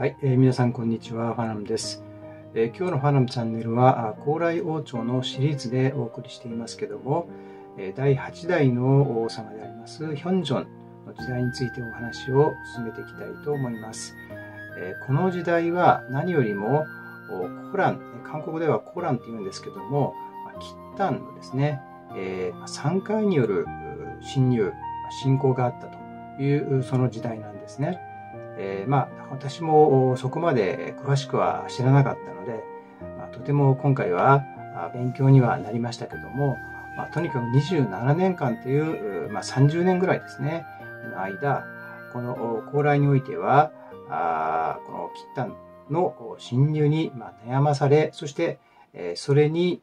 はい、えー、皆さんこんにちは、ファナムです。えー、今日のファナムチャンネルは、高麗王朝のシリーズでお送りしていますけども、えー、第8代の王様であります、ヒョンジョンの時代についてお話を進めていきたいと思います。えー、この時代は何よりも、コラン、韓国ではコランって言うんですけども、キッタンのですね、えー、3回による侵入、侵攻があったというその時代なんですね。えー、まあ、私もそこまで詳しくは知らなかったので、まあ、とても今回は勉強にはなりましたけども、まあ、とにかく27年間という、まあ、30年ぐらいですね、の間、この高麗においては、あこの吉丹の侵入に悩まされ、そして、えそれに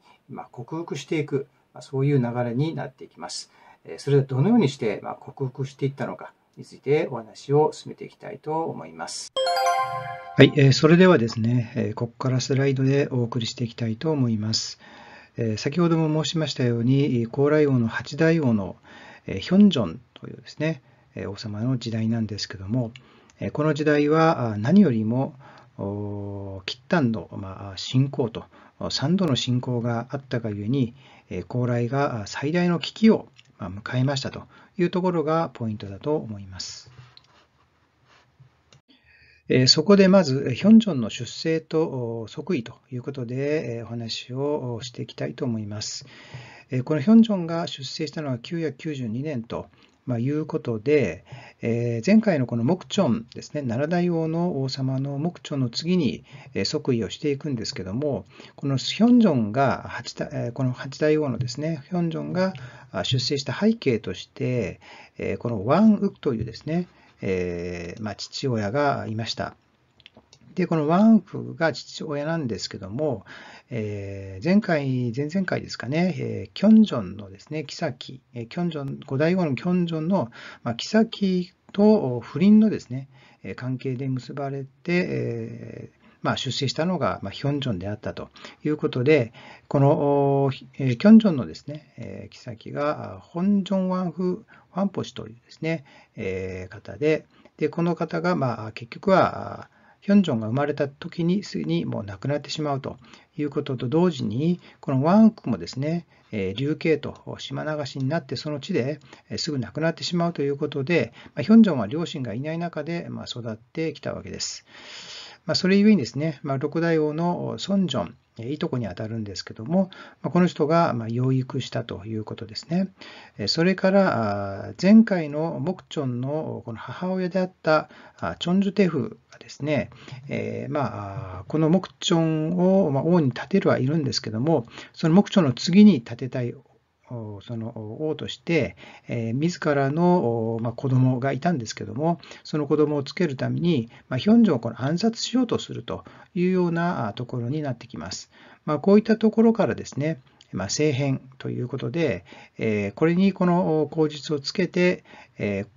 克服していく、まそういう流れになっていきます。それはどのようにして克服していったのか、についてお話を進めていきたいと思います。はい、えー、それではですね、えここからスライドでお送りしていきたいと思います。え先ほども申しましたように、高麗王の八大王の、えヒョンジョンというですね、え王様の時代なんですけども、えこの時代は何よりも喫炭の、まあ、信仰と3度の信仰があったがゆえに高麗が最大の危機を向かいましたというところがポイントだと思います。そこでまず、ヒョンジョンの出生と即位ということでお話をしていきたいと思います。このヒョンジョンが出生したのは992年ということで、えー、前回のこの木彫ですね、奈良大王の王様の木彫の次に、え即位をしていくんですけども、このヒョンジョンが八大、えこの八大王のですね、ヒョンジョンが出世した背景として、えこのワンウクというですね、えまあ、父親がいました。で、このワンフが父親なんですけども、えー、前回、前々回ですかね、えー、キョンジョンのですね、キサキ、えー、キョンジョン、五代後のキョンジョンの、まあ、キサキと不倫のですね、関係で結ばれて、えーまあ、出世したのが、まヒョンジョンであったということで、この、えキョンジョンのですね、え妃が、ホンジョンワンフ、ワンポシというですね、え方で、で、この方が、まあ、結局は、ヒョンジョンが生まれた時にすぐにもう亡くなってしまうということと同時に、このワンクもですね、流刑と島流しになって、その地ですぐ亡くなってしまうということで、ヒョンジョンは両親がいない中で育ってきたわけです。まあ、それゆえにですね、まあ、六大王のソンジョン、いいとこに当たるんですけども、この人が養育したということですね。それから、前回のモクチョンのこの母親であったチョンジュテフがですね、えまあ、このモクチョンを王に立てるはいるんですけども、そのモクチョンの次に立てたいその王として、えー、自らの、まあ、子供がいたんですけども、その子供をつけるために、まあ、ヒョンジョンをこの暗殺しようとするというようなところになってきます。まあ、こういったところからですね、まあ、政変ということで、えー、これにこの口実をつけて、えー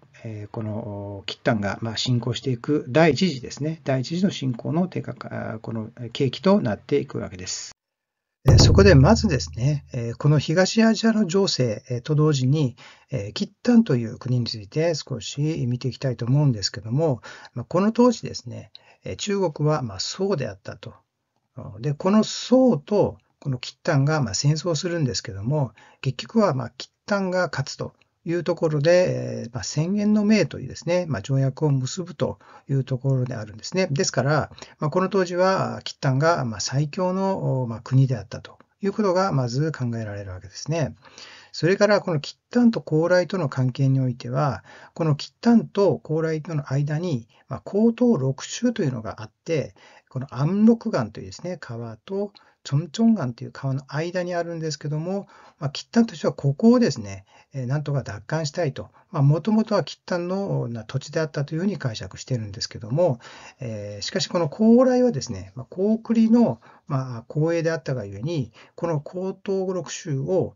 このタンが進行していく第一次ですね、第一次の進行の低この契機となっていくわけです。そこでまずですね、この東アジアの情勢と同時に、キッタンという国について少し見ていきたいと思うんですけども、この当時ですね、中国はま宋であったと。で、この宋とこのキッタンがま戦争するんですけども、結局はまキッタンが勝つと。いうところで、まあ、宣言の命というですね、まあ、条約を結ぶというところであるんですね。ですから、まあ、この当時は、キッタンがま最強のま国であったということがまず考えられるわけですね。それからこの喫炭と高麗との関係においては、この喫炭と高麗との間に、まあ、江東六州というのがあって、この安禄岩というですね、川と、チョンチョン岩という川の間にあるんですけども、まあ、キッタンとしてはここをですね、えなんとか奪還したいと、もともとはキッタンのな土地であったというふうに解釈しているんですけども、えー、しかしこの高麗はですね、まあ、高栗の、まあ、光栄であったがゆえに、この高等六州を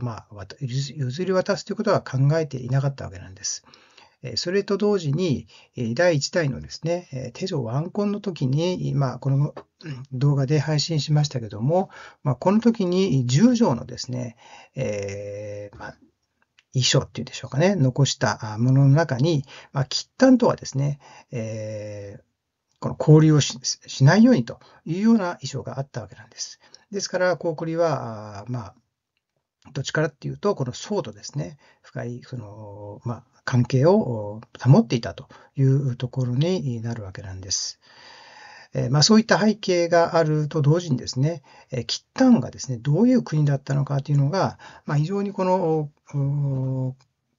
まあ、譲り渡すということは考えていなかったわけなんです。それと同時に、第1代のですね、手錠コ根の時に、まあ、この動画で配信しましたけども、まあ、この時に10条のですね、えー、まあ、遺書っていうでしょうかね、残したものの中に、まあ、喫炭とはですね、えー、この交流をしないようにというような遺書があったわけなんです。ですから、コウクリは、まあ、どっちからっていうと、この僧とですね、深い、その、まあ、関係を保っていたというところになるわけなんです。えまあ、そういった背景があると同時にですね、えー、キッタンがですね、どういう国だったのかというのが、まあ、非常にこの、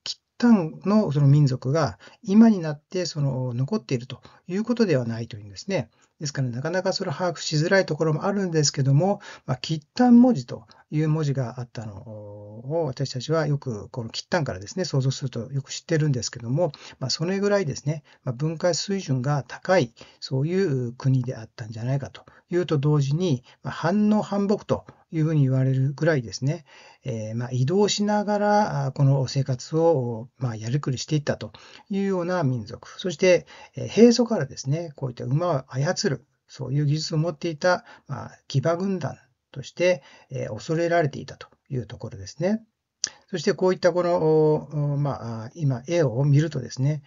キッタンのその民族が今になってその残っているということではないというんですね。ですから、なかなかそれを把握しづらいところもあるんですけども、まあ、キッタン文字という文字があったのを私たちはよくこの切んからですね、想像するとよく知ってるんですけども、まあ、それぐらいですね、まあ、文化水準が高い、そういう国であったんじゃないかというと同時に、まあ、反応反目というふうに言われるぐらいですね、えー、まあ移動しながらこの生活をまあやりくりしていったというような民族、そして平素からですね、こういった馬を操る、そういう技術を持っていた、まあ、騎馬軍団として、え恐れられていたというところですね。そしてこういったこの、まあ、今、絵を見るとですね、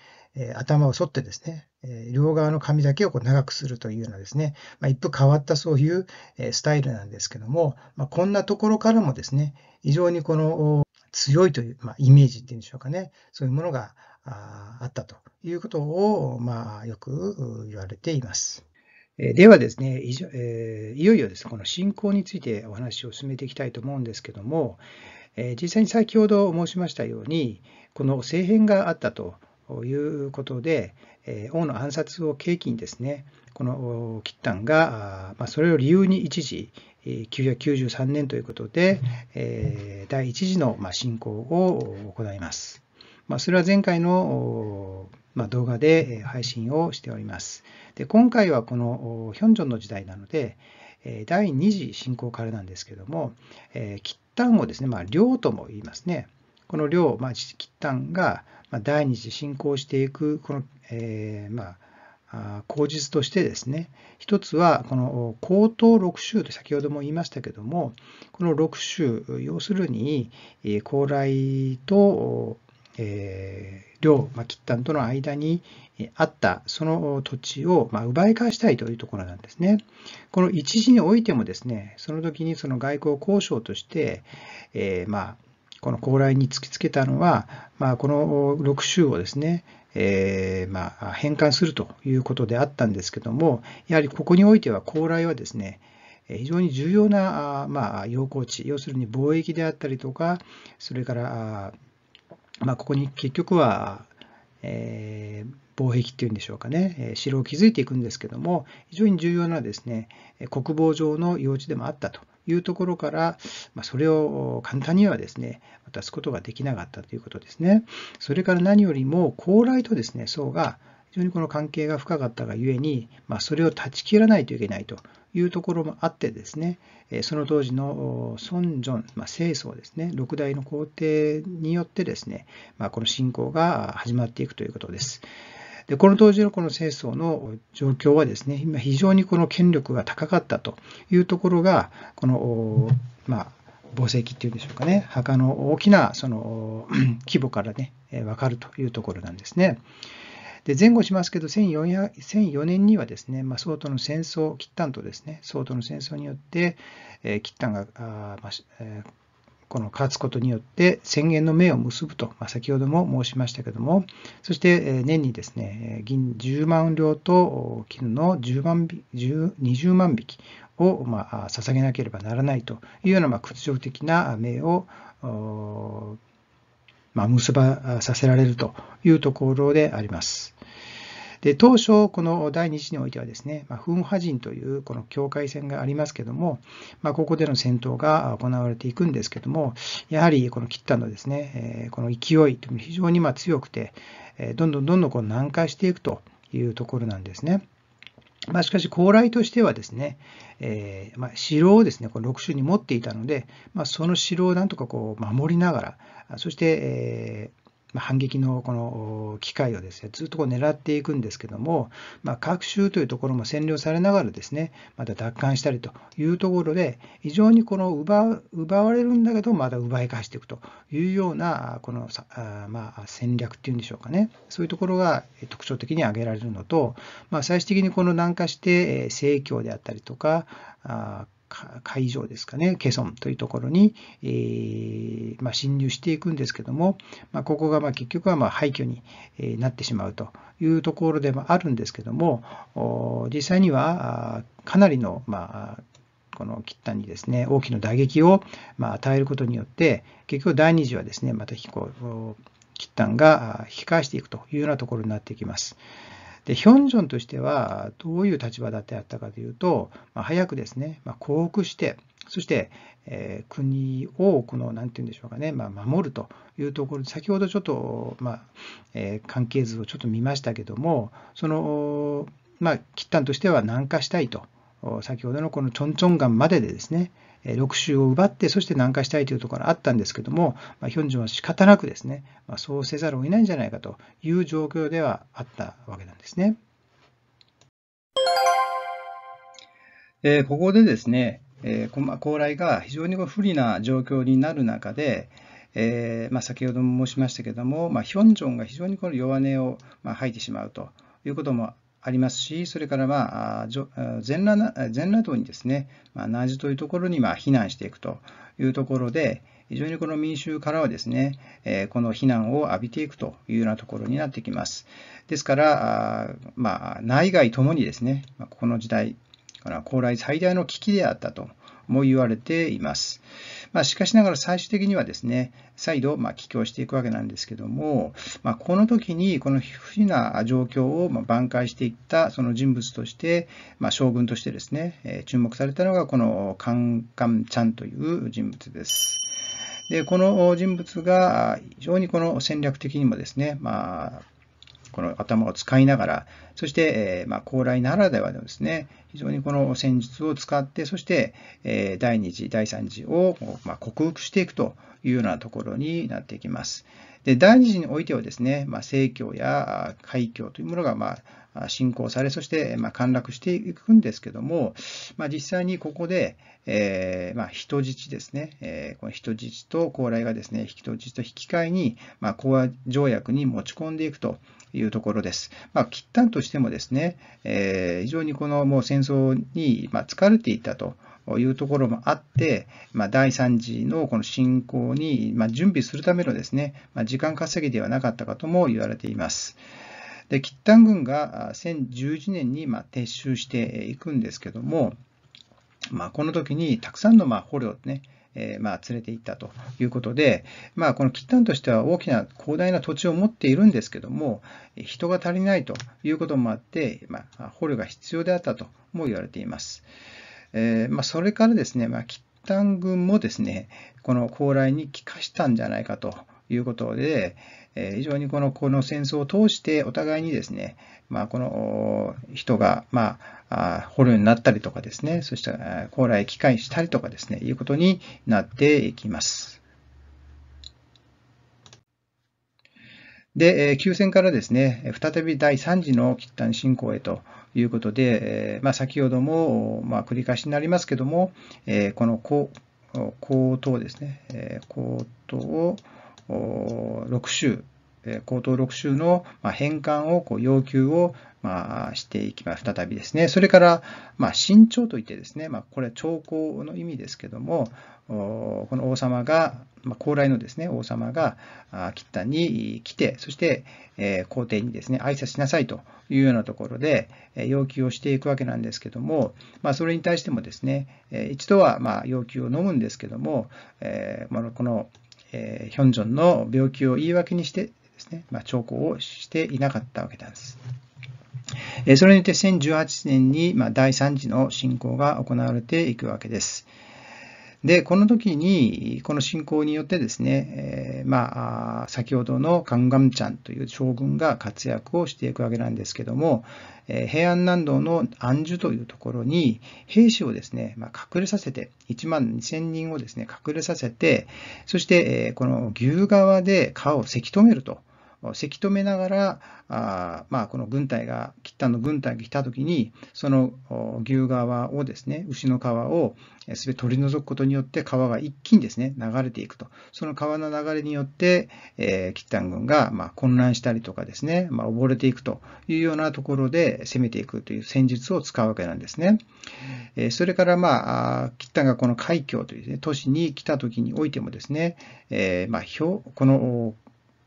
頭を反ってですね、両側の髪だけをこう長くするというようなですね、まあ、一風変わったそういうスタイルなんですけども、まあ、こんなところからもですね、非常にこの強いという、まあ、イメージっていうんでしょうかね、そういうものがあったということを、まあ、よく言われています。ではですね、いよいよですこの信仰についてお話を進めていきたいと思うんですけども、実際に先ほど申しましたように、この政変があったということで、王の暗殺を契機にですね、このキッタンが、まあ、それを理由に一時、993年ということで、第1次の信仰を行います。まあ、それは前回のまあ、動画で配信をしております。で今回はこのヒョンジョンの時代なので、第2次進行からなんですけども、吉丹をですね、まあ、領とも言いますね。この領、まあ、吉丹が第2次進行していく、この、えー、まあ、口実としてですね、一つは、この高等六州と先ほども言いましたけども、この六州、要するに、高麗と、えー、両、まあ、吉丹との間にあったその土地を、まあ、奪い返したいというところなんですね。この一時においてもですね、その時にその外交交渉として、えー、まあ、この高麗に突きつけたのは、まあ、この6州をですね、えー、まあ、返還するということであったんですけども、やはりここにおいては高麗はですね、非常に重要な、まあ、要地、要するに貿易であったりとか、それからまあ、ここに結局は、えー、防壁っていうんでしょうかね、城を築いていくんですけども、非常に重要なですね、国防上の用地でもあったというところから、まあ、それを簡単にはですね、渡すことができなかったということですね。それから何よりも、高麗とですね、宋が非常にこの関係が深かったがゆえに、まあ、それを断ち切らないといけないというところもあってですね、その当時の孫ンまあ、清宗ですね、六代の皇帝によってですね、まあ、この信仰が始まっていくということです。でこの当時のこの清宗の状況はですね、今非常にこの権力が高かったというところが、この、まあ、墓石っていうんでしょうかね、墓の大きなその 規模からね、わかるというところなんですね。で前後しますけど1 0 0 4年にはですね、まあ、との戦争、吉丹とですね、宋との戦争によって、えー、吉丹があ、まあえー、この勝つことによって宣言の命を結ぶと、まあ、先ほども申しましたけども、そして年にですね、銀10万両と金の10万20万匹を、まあ、捧げなければならないというような、まあ、屈辱的な命をまあ、結ばさせられるというところであります。で当初、この第2次においてはですね、まあ、フンハ人というこの境界線がありますけども、まあ、ここでの戦闘が行われていくんですけども、やはりこのキッタンのですね、えこの勢いというのは非常にま強くて、どんどんどんどんこう南下していくというところなんですね。まあ、しかし、高麗としてはですね、えー、まあ、城をですね、この6州に持っていたので、まあ、その城をなんとかこう守りながら、そして、えーま反撃のこの機会をですね、ずっとこう狙っていくんですけども、まあ、各州というところも占領されながらですね、また奪還したりというところで、非常にこの奪奪われるんだけど、また奪い返していくというような、このあまあ、戦略っていうんでしょうかね、そういうところが特徴的に挙げられるのと、まあ、最終的にこの南下して、正教であったりとか、会場ですかね、ケソンというところに、えー、まあ、侵入していくんですけども、まあ、ここがまあ結局はま廃墟になってしまうというところでもあるんですけども、実際にはかなりの、まあ、このキッタンにですね、大きな打撃をま与えることによって、結局第2次はですね、またこう、キッタンが引き返していくというようなところになっていきます。で、ヒョンジョンとしては、どういう立場だってあったかというと、まあ、早くですね、まあ、降伏して、そして、えー、国を、この、何て言うんでしょうかね、まあ、守るというところで、先ほどちょっと、まあ、えー、関係図をちょっと見ましたけども、その、まあ、喫端としては南下したいと、先ほどのこのチョンチョンガンまででですね、6州を奪って、そして南下したいというところがあったんですけども、まあ、ヒョンジュンは仕方なくですね、まあ、そうせざるを得ないんじゃないかという状況ではあったわけなんですね。えー、ここでですね、えー、高麗が非常に不利な状況になる中で、えーまあ、先ほども申しましたけれども、まあ、ヒョンジョンが非常にこの弱音を、まあ、吐いてしまうということもありますし、それから、まあ、全裸全裸島にですね、まあ、ナージというところにま避難していくというところで、非常にこの民衆からはですね、えこの避難を浴びていくというようなところになってきます。ですから、あまあ、内外ともにですね、ここの時代、高麗最大の危機であったとも言われています。まあ、しかしながら最終的にはですね、再度、まあ、帰郷していくわけなんですけども、まあ、この時に、この不利な状況を、まあ、挽回していった、その人物として、まあ、将軍としてですね、えー、注目されたのが、このカンカンちゃんという人物です。で、この人物が非常にこの戦略的にもですね、まあ、この頭を使いながら、そして、えまあ、高麗ならではのですね、非常にこの戦術を使って、そして、え第2次、第3次を、まあ、克服していくというようなところになっていきます。で第2次においてはですね、まあ、正教や海教というものが、まあ、進行され、そして、まあ、陥落していくんですけども、まあ、実際にここで、えーまあ、人質ですね、えー、この人質と高麗がですね、人質と引き換えに、まあ、講和条約に持ち込んでいくというところです。まあ、キとしてもですね、えー、非常にこのもう戦争に疲れていたと。いうところもあって、まあ、第3次のこの侵攻に、まあ、準備するためのですね、まあ、時間稼ぎではなかったかとも言われています。で、キッタン軍が1011年にまあ撤収していくんですけども、まあ、この時にたくさんのまあ捕虜ね、えー、まあ、連れて行ったということで、まあ、このキッタンとしては大きな広大な土地を持っているんですけども、人が足りないということもあって、まあ、捕虜が必要であったとも言われています。えー、まあ、それからですね、まあ、キッタン軍もですね、この高麗に帰化したんじゃないかということで、え非常にこのこの戦争を通してお互いにですね、まあ、この人が、まあ、捕虜になったりとかですね、そしたら高麗機械したりとかですね、いうことになっていきます。で、休戦からですね、再び第3次の喫端侵攻へということで、まあ、先ほども、まあ、繰り返しになりますけども、この高等ですね、高等を6週、口頭6週の返還を、要求をまあ、していきます。再びですね。それから、まあ、新朝といってですね、まあ、これは朝貢の意味ですけども、この王様が、まあ、高麗のですね、王様が、吉田に来て、そして、えー、皇帝にですね、挨拶しなさいというようなところで、え要求をしていくわけなんですけども、まあ、それに対してもですね、え一度は、まあ、要求を飲むんですけども、えーまあ、この、えー、ヒョンジョンの病気を言い訳にしてですね、まあ、兆候をしていなかったわけなんです。えー、それによって1018年に、まあ、第3次の侵攻が行われていくわけです。で、この時に、この侵攻によってですね、えー、まあ、先ほどのカンガムチャンという将軍が活躍をしていくわけなんですけども、えー、平安南道の安寿というところに、兵士をですね、まあ、隠れさせて、1万2000人をですね、隠れさせて、そして、えー、この牛側で川をせき止めると。せき止めながら、あまあ、この軍隊が、吉丹の軍隊が来た時に、その牛側をですね、牛の皮をすべて取り除くことによって、川が一気にですね、流れていくと。その川の流れによって、えー、吉丹軍がまあ混乱したりとかですね、まあ、溺れていくというようなところで攻めていくという戦術を使うわけなんですね。えー、それから、まあ、吉丹がこの海峡という、ね、都市に来た時においてもですね、えー、まあ、この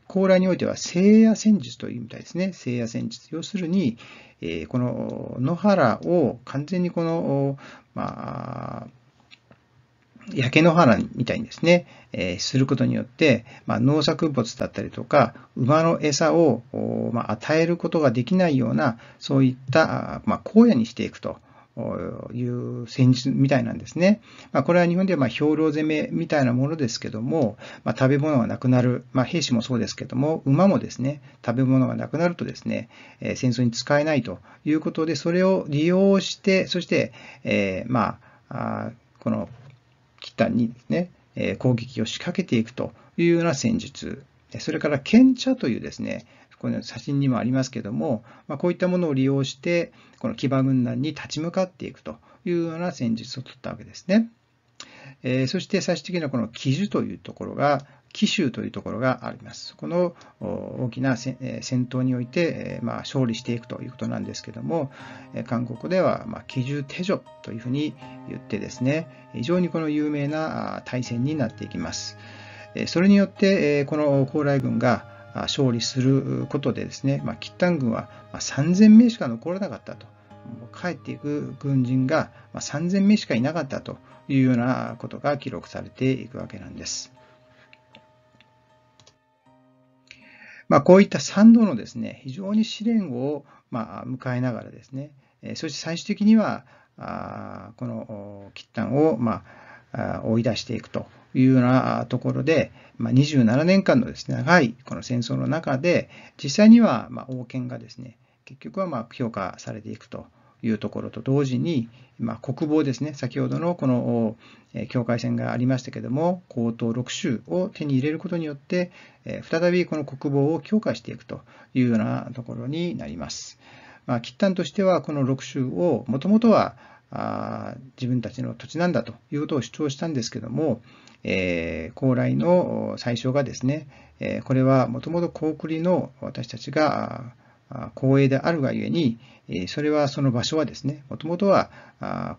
高麗においては聖夜戦術というみたいですね。聖夜戦術。要するに、えこの野原を完全にこの、まあ、焼け野原みたいにですね、えすることによって、まあ、農作物だったりとか、馬の餌を、まあ、与えることができないような、そういった、まあ、荒野にしていくという戦術みたいなんですね。まあ、これは日本ではまあ兵糧攻めみたいなものですけども、まあ、食べ物がなくなる、まあ、兵士もそうですけども、馬もですね、食べ物がなくなるとですね、えー、戦争に使えないということで、それを利用して、そして、えー、まあ、あこの北にですね、えー、攻撃を仕掛けていくというような戦術。それから、剣茶というですね、この写真にもありますけども、まあ、こういったものを利用して、この騎馬軍団に立ち向かっていくというような戦術を取ったわけですね。えー、そして最終的にはこの騎手というところが、紀州というところがあります。この大きな戦闘において、まあ、勝利していくということなんですけども、韓国では、まあ、奇手助というふうに言ってですね、非常にこの有名な対戦になっていきます。それによって、この高麗軍が勝利することでですね、まあ、キッタン軍は3000名しか残らなかったと。帰っていく軍人が3000名しかいなかったというようなことが記録されていくわけなんです。まあ、こういった3度のですね、非常に試練をまあ迎えながらですね、そして最終的には、このキッタンをまあ追い出していくというようなところで、まあ、27年間のですね、長いこの戦争の中で、実際にはま王権がですね、結局はま評価されていくというところと同時に、まあ、国防ですね、先ほどのこの境界線がありましたけども、高等6州を手に入れることによって、再びこの国防を強化していくというようなところになります。まあ、吉としては、この6州をもともとはあ自分たちの土地なんだということを主張したんですけども、えー、高麗の最初がですね、えー、これはもともと高栗の私たちが光栄であるがゆえに、それはその場所はですね、もともとは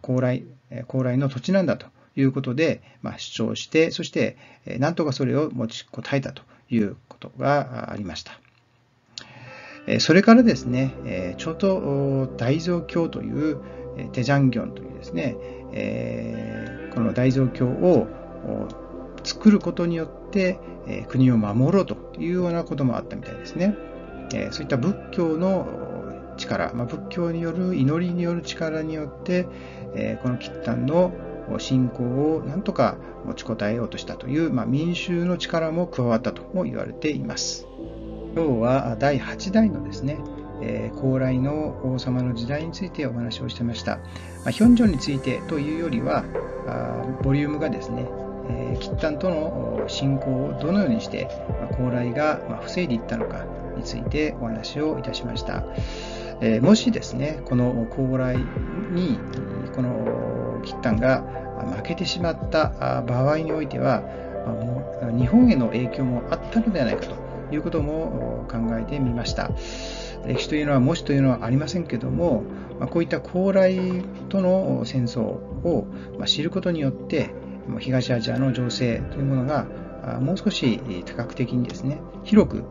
高麗高麗の土地なんだということで、まあ、主張して、そしてなんとかそれを持ちこたえたということがありました。それからですね、ちょうど大蔵経というテジャンギョンというですね、えー、この大蔵経を作ることによって、え国を守ろうというようなこともあったみたいですね。えそういった仏教の力、まあ、仏教による祈りによる力によって、えこの吉丹の信仰をなんとか持ちこたえようとしたという、まあ、民衆の力も加わったとも言われています。今日は第8代のですね高麗の王様の時代についてお話をしてました、まあ、ヒョンジョンについてというよりはあボリュームがですね吉丹、との信仰をどのようにして、まあ、高麗が、防いでいったのかについてお話をいたしました、えー、もしですねこの高麗にこの吉丹が負けてしまった場合においては、まあ、日本への影響もあったのではないかということも考えてみました歴史というのは模試というのはありませんけども、まこういった高麗との戦争を知ることによって東アジアの情勢というものがもう少し多角的にですね広く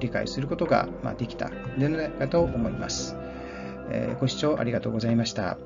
理解することができたのではないかと思います。ご視聴ありがとうございました。